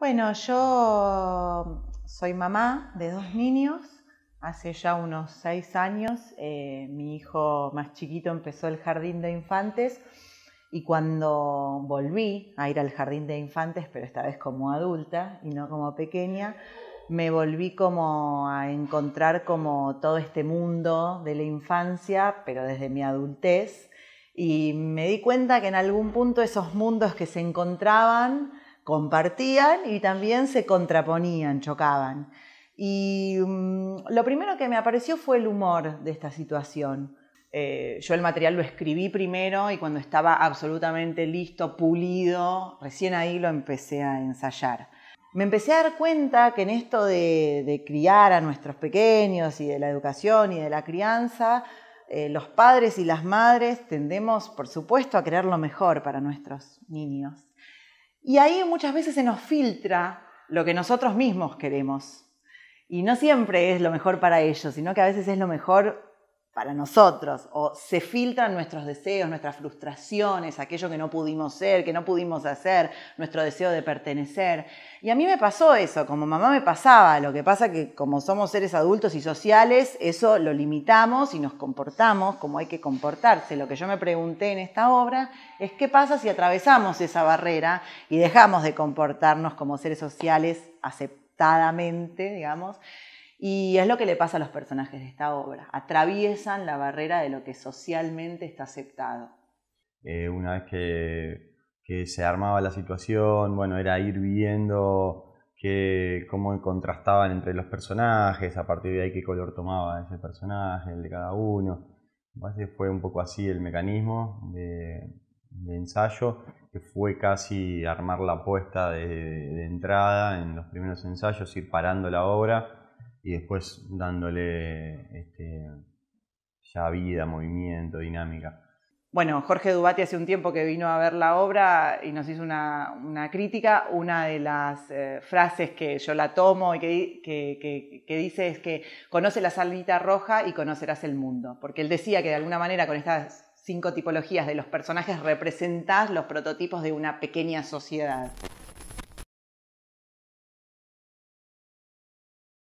Bueno, yo soy mamá de dos niños. Hace ya unos seis años eh, mi hijo más chiquito empezó el jardín de infantes y cuando volví a ir al jardín de infantes, pero esta vez como adulta y no como pequeña, me volví como a encontrar como todo este mundo de la infancia, pero desde mi adultez. Y me di cuenta que en algún punto esos mundos que se encontraban compartían y también se contraponían, chocaban. Y mm, lo primero que me apareció fue el humor de esta situación. Eh, yo el material lo escribí primero y cuando estaba absolutamente listo, pulido, recién ahí lo empecé a ensayar. Me empecé a dar cuenta que en esto de, criar a nuestros pequeños y de la educación y de la crianza, eh, los padres y las madres tendemos, por supuesto, a querer lo mejor para nuestros niños. Y ahí muchas veces se nos filtra lo que nosotros mismos queremos. Y no siempre es lo mejor para ellos, sino que a veces es lo mejor para nosotros, o se filtran nuestros deseos, nuestras frustraciones, aquello que no pudimos ser, que no pudimos hacer, nuestro deseo de pertenecer. Y a mí me pasó eso, como mamá me pasaba, lo que pasa que como somos seres adultos y sociales, eso lo limitamos y nos comportamos como hay que comportarse. Lo que yo me pregunté en esta obra es qué pasa si atravesamos esa barrera y dejamos de comportarnos como seres sociales aceptadamente, digamos, y es lo que le pasa a los personajes de esta obra. Atraviesan la barrera de lo que socialmente está aceptado. Eh, una vez que, se armaba la situación, bueno, era ir viendo que, cómo contrastaban entre los personajes, a partir de ahí qué color tomaba ese personaje, el de cada uno. Entonces fue un poco así el mecanismo de, ensayo, que fue casi armar la puesta de entrada en los primeros ensayos, ir parando la obra y después dándole este, ya vida, movimiento, dinámica. Bueno, Jorge Dubati hace un tiempo que vino a ver la obra y nos hizo una, crítica. Una de las eh, frases que yo la tomo y que, dice es que conoce la salita roja y conocerás el mundo. Porque él decía que de alguna manera con estas cinco tipologías de los personajes representás los prototipos de una pequeña sociedad.